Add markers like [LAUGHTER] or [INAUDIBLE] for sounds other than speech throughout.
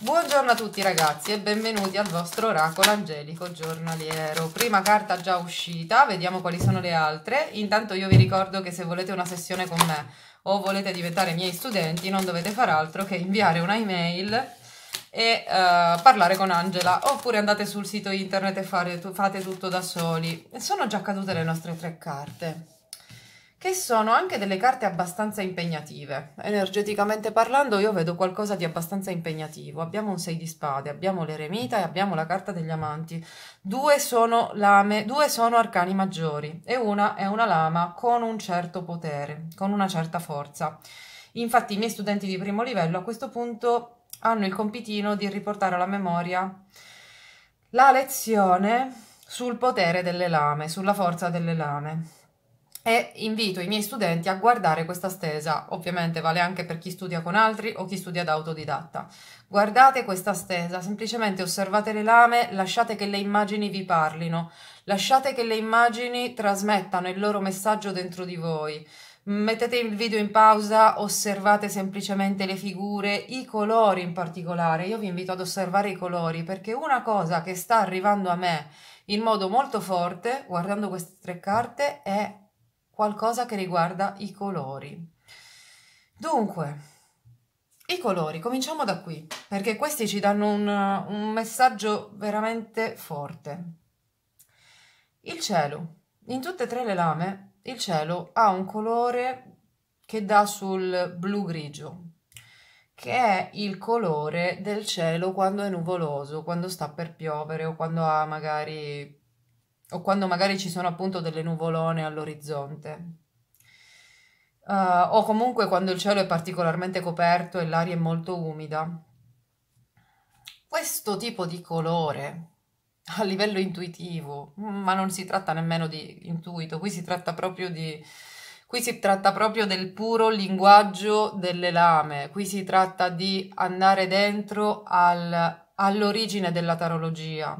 Buongiorno a tutti ragazzi e benvenuti al vostro oracolo angelico giornaliero. Prima carta già uscita, vediamo quali sono le altre. Intanto io vi ricordo che se volete una sessione con me o volete diventare miei studenti non dovete far altro che inviare una email e uh, parlare con Angela oppure andate sul sito internet e fare, fate tutto da soli. Sono già cadute le nostre tre carte che sono anche delle carte abbastanza impegnative. Energeticamente parlando io vedo qualcosa di abbastanza impegnativo. Abbiamo un 6 di spade, abbiamo l'eremita e abbiamo la carta degli amanti. Due sono lame, due sono arcani maggiori e una è una lama con un certo potere, con una certa forza. Infatti i miei studenti di primo livello a questo punto hanno il compitino di riportare alla memoria la lezione sul potere delle lame, sulla forza delle lame e invito i miei studenti a guardare questa stesa, ovviamente vale anche per chi studia con altri o chi studia da autodidatta. Guardate questa stesa, semplicemente osservate le lame, lasciate che le immagini vi parlino, lasciate che le immagini trasmettano il loro messaggio dentro di voi. Mettete il video in pausa, osservate semplicemente le figure, i colori in particolare. Io vi invito ad osservare i colori perché una cosa che sta arrivando a me in modo molto forte, guardando queste tre carte, è qualcosa che riguarda i colori. Dunque, i colori, cominciamo da qui, perché questi ci danno un, un messaggio veramente forte. Il cielo. In tutte e tre le lame il cielo ha un colore che dà sul blu-grigio, che è il colore del cielo quando è nuvoloso, quando sta per piovere o quando ha magari o quando magari ci sono appunto delle nuvolone all'orizzonte. Uh, o comunque quando il cielo è particolarmente coperto e l'aria è molto umida. Questo tipo di colore a livello intuitivo, ma non si tratta nemmeno di intuito, qui si tratta proprio di qui si tratta proprio del puro linguaggio delle lame, qui si tratta di andare dentro al, all'origine della tarologia,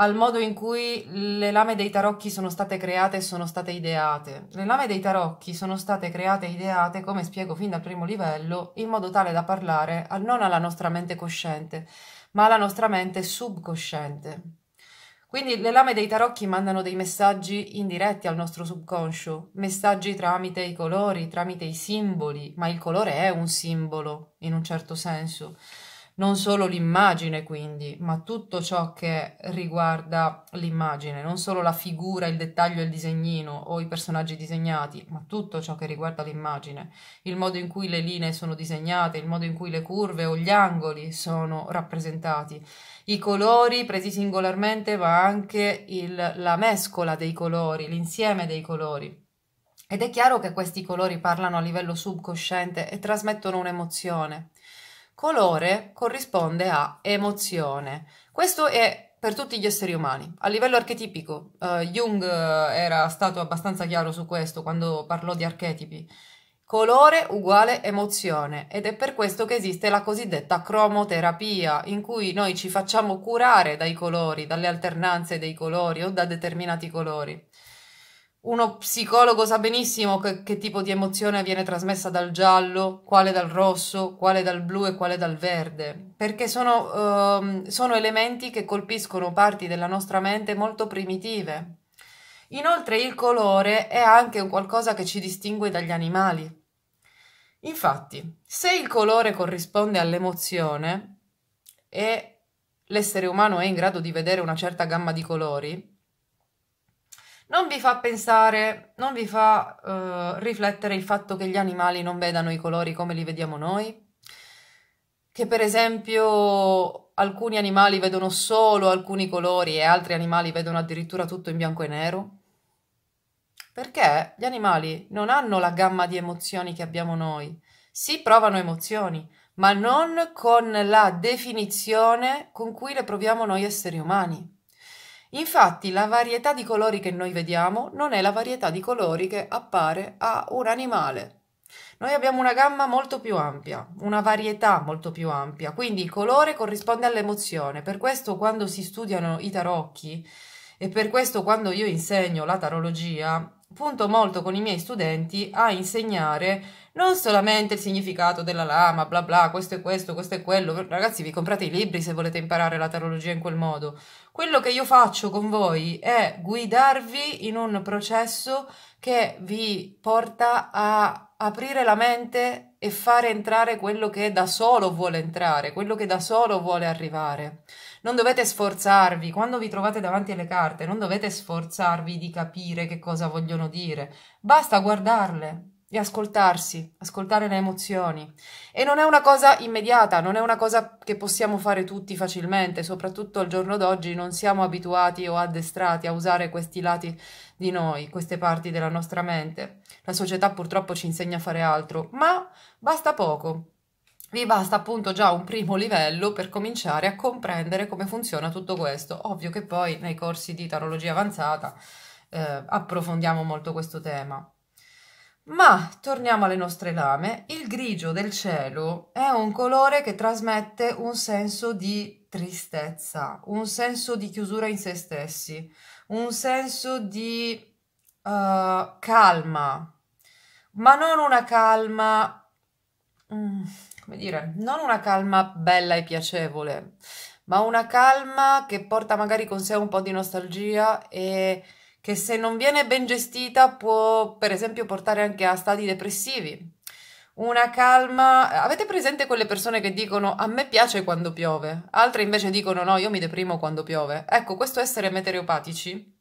al modo in cui le lame dei tarocchi sono state create e sono state ideate. Le lame dei tarocchi sono state create e ideate, come spiego fin dal primo livello, in modo tale da parlare non alla nostra mente cosciente, ma alla nostra mente subconsciente. Quindi le lame dei tarocchi mandano dei messaggi indiretti al nostro subconscio, messaggi tramite i colori, tramite i simboli, ma il colore è un simbolo in un certo senso non solo l'immagine quindi, ma tutto ciò che riguarda l'immagine, non solo la figura, il dettaglio, il disegnino o i personaggi disegnati, ma tutto ciò che riguarda l'immagine, il modo in cui le linee sono disegnate, il modo in cui le curve o gli angoli sono rappresentati, i colori presi singolarmente, ma anche il, la mescola dei colori, l'insieme dei colori. Ed è chiaro che questi colori parlano a livello subconsciente e trasmettono un'emozione. Colore corrisponde a emozione. Questo è per tutti gli esseri umani. A livello archetipico, uh, Jung eh, era stato abbastanza chiaro su questo quando parlò di archetipi. Colore uguale emozione ed è per questo che esiste la cosiddetta cromoterapia, in cui noi ci facciamo curare dai colori, dalle alternanze dei colori o da determinati colori uno psicologo sa benissimo che, che, tipo di emozione viene trasmessa dal giallo, quale dal rosso, quale dal blu e quale dal verde, perché sono, ehm, sono elementi che colpiscono parti della nostra mente molto primitive. Inoltre il colore è anche un qualcosa che ci distingue dagli animali. Infatti, se il colore corrisponde all'emozione e l'essere umano è in grado di vedere una certa gamma di colori, non vi fa pensare, non vi fa uh, riflettere il fatto che gli animali non vedano i colori come li vediamo noi? Che per esempio alcuni animali vedono solo alcuni colori e altri animali vedono addirittura tutto in bianco e nero? Perché gli animali non hanno la gamma di emozioni che abbiamo noi. Si provano emozioni, ma non con la definizione con cui le proviamo noi esseri umani. Infatti la varietà di colori che noi vediamo non è la varietà di colori che appare a un animale. Noi abbiamo una gamma molto più ampia, una varietà molto più ampia, quindi il colore corrisponde all'emozione. Per questo quando si studiano i tarocchi e per questo quando io insegno la tarologia, punto molto con i miei studenti a insegnare non solamente il significato della lama, bla bla, questo è questo, questo è quello. Ragazzi, vi comprate i libri se volete imparare la tarologia in quel modo. Quello che io faccio con voi è guidarvi in un processo che vi porta a aprire la mente e fare entrare quello che da solo vuole entrare, quello che da solo vuole arrivare. Non dovete sforzarvi, quando vi trovate davanti alle carte, non dovete sforzarvi di capire che cosa vogliono dire, basta guardarle, e ascoltarsi, ascoltare le emozioni. E non è una cosa immediata, non è una cosa che possiamo fare tutti facilmente, soprattutto al giorno d'oggi non siamo abituati o addestrati a usare questi lati di noi, queste parti della nostra mente. La società purtroppo ci insegna a fare altro, ma basta poco. Vi basta appunto già un primo livello per cominciare a comprendere come funziona tutto questo. Ovvio che poi nei corsi di tarologia avanzata eh, approfondiamo molto questo tema. Ma torniamo alle nostre lame, il grigio del cielo è un colore che trasmette un senso di tristezza, un senso di chiusura in se stessi, un senso di uh, calma, ma non una calma, mm, come dire, non una calma bella e piacevole, ma una calma che porta magari con sé un po' di nostalgia e che se non viene ben gestita può per esempio portare anche a stati depressivi. Una calma. Avete presente quelle persone che dicono a me piace quando piove, altre invece dicono no, io mi deprimo quando piove. Ecco, questo essere meteoropatici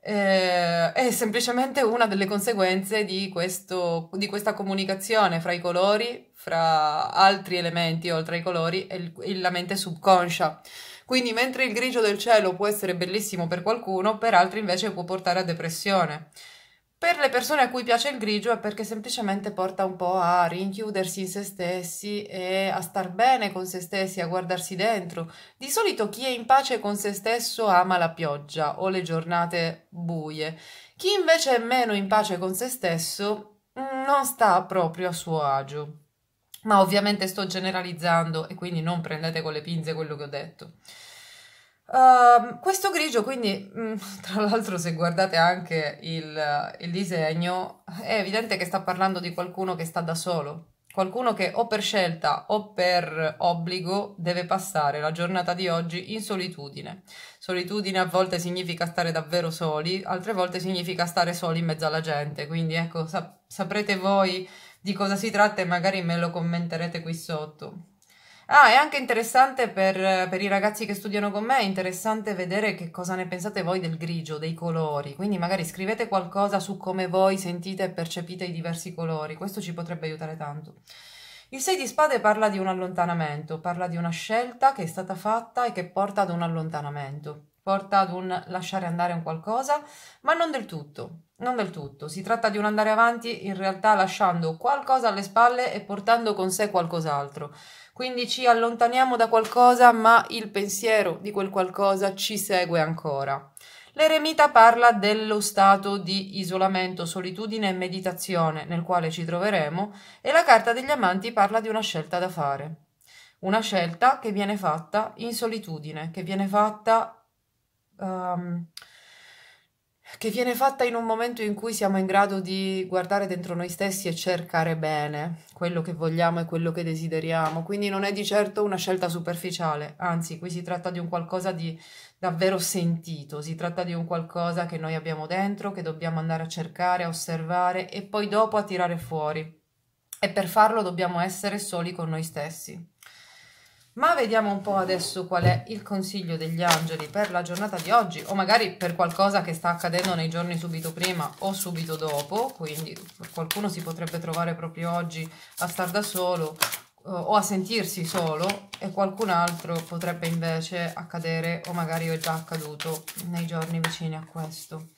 eh, è semplicemente una delle conseguenze di, questo, di, questa comunicazione fra i colori, fra altri elementi oltre ai colori e la mente subconscia. Quindi mentre il grigio del cielo può essere bellissimo per qualcuno, per altri invece può portare a depressione. Per le persone a cui piace il grigio è perché semplicemente porta un po' a rinchiudersi in se stessi e a star bene con se stessi, a guardarsi dentro. Di solito chi è in pace con se stesso ama la pioggia o le giornate buie. Chi invece è meno in pace con se stesso mm, non sta proprio a suo agio ma ovviamente sto generalizzando e quindi non prendete con le pinze quello che ho detto. Uh, questo grigio, quindi, mm, [LAUGHS] tra l'altro, se guardate anche il, il disegno, è evidente che sta parlando di qualcuno che sta da solo, qualcuno che o per scelta o per obbligo deve passare la giornata di oggi in solitudine. Solitudine a volte significa stare davvero soli, altre volte significa stare soli in mezzo alla gente, quindi ecco, sap- saprete voi di cosa si tratta e magari me lo commenterete qui sotto. Ah, è anche interessante per, per, i ragazzi che studiano con me, è interessante vedere che cosa ne pensate voi del grigio, dei colori, quindi magari scrivete qualcosa su come voi sentite e percepite i diversi colori, questo ci potrebbe aiutare tanto. Il 6 di spade parla di un allontanamento, parla di una scelta che è stata fatta e che porta ad un allontanamento, porta ad un lasciare andare un qualcosa, ma non del tutto, non del tutto, si tratta di un andare avanti in realtà lasciando qualcosa alle spalle e portando con sé qualcos'altro. Quindi ci allontaniamo da qualcosa, ma il pensiero di quel qualcosa ci segue ancora. L'eremita parla dello stato di isolamento, solitudine e meditazione nel quale ci troveremo e la carta degli amanti parla di una scelta da fare. Una scelta che viene fatta in solitudine, che viene fatta... Um, che viene fatta in un momento in cui siamo in grado di guardare dentro noi stessi e cercare bene quello che vogliamo e quello che desideriamo. Quindi non è di certo una scelta superficiale, anzi qui si tratta di un qualcosa di davvero sentito, si tratta di un qualcosa che noi abbiamo dentro, che dobbiamo andare a cercare, a osservare e poi dopo a tirare fuori. E per farlo dobbiamo essere soli con noi stessi. Ma vediamo un po' adesso qual è il consiglio degli angeli per la giornata di oggi o magari per qualcosa che sta accadendo nei giorni subito prima o subito dopo, quindi qualcuno si potrebbe trovare proprio oggi a star da solo eh, o a sentirsi solo e qualcun altro potrebbe invece accadere o magari è già accaduto nei giorni vicini a questo.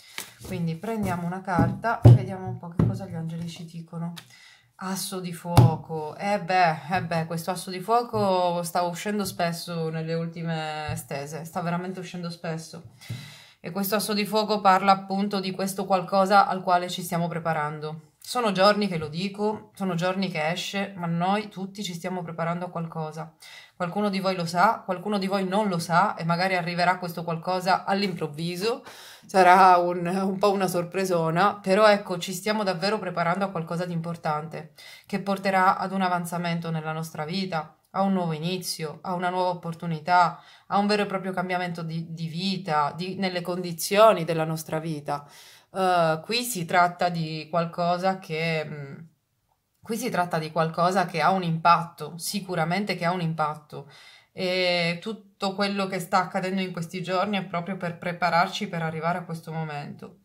Quindi prendiamo una carta e vediamo un po' che cosa gli angeli ci dicono. Asso di fuoco, eh beh, eh beh, questo asso di fuoco sta uscendo spesso nelle ultime stese, sta veramente uscendo spesso. E questo asso di fuoco parla appunto di questo qualcosa al quale ci stiamo preparando. Sono giorni che lo dico, sono giorni che esce, ma noi tutti ci stiamo preparando a qualcosa. Qualcuno di voi lo sa, qualcuno di voi non lo sa e magari arriverà questo qualcosa all'improvviso, sarà un, un po' una sorpresona, però ecco ci stiamo davvero preparando a qualcosa di importante che porterà ad un avanzamento nella nostra vita, a un nuovo inizio, a una nuova opportunità, a un vero e proprio cambiamento di, di vita, di, nelle condizioni della nostra vita. Uh, qui si tratta di qualcosa che... Mh, mm, Qui si tratta di qualcosa che ha un impatto, sicuramente che ha un impatto. E tutto quello che sta accadendo in questi giorni è proprio per prepararci per arrivare a questo momento.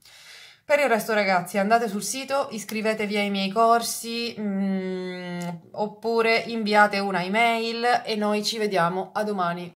Per il resto ragazzi andate sul sito, iscrivetevi ai miei corsi mh, mm, oppure inviate una email e noi ci vediamo a domani.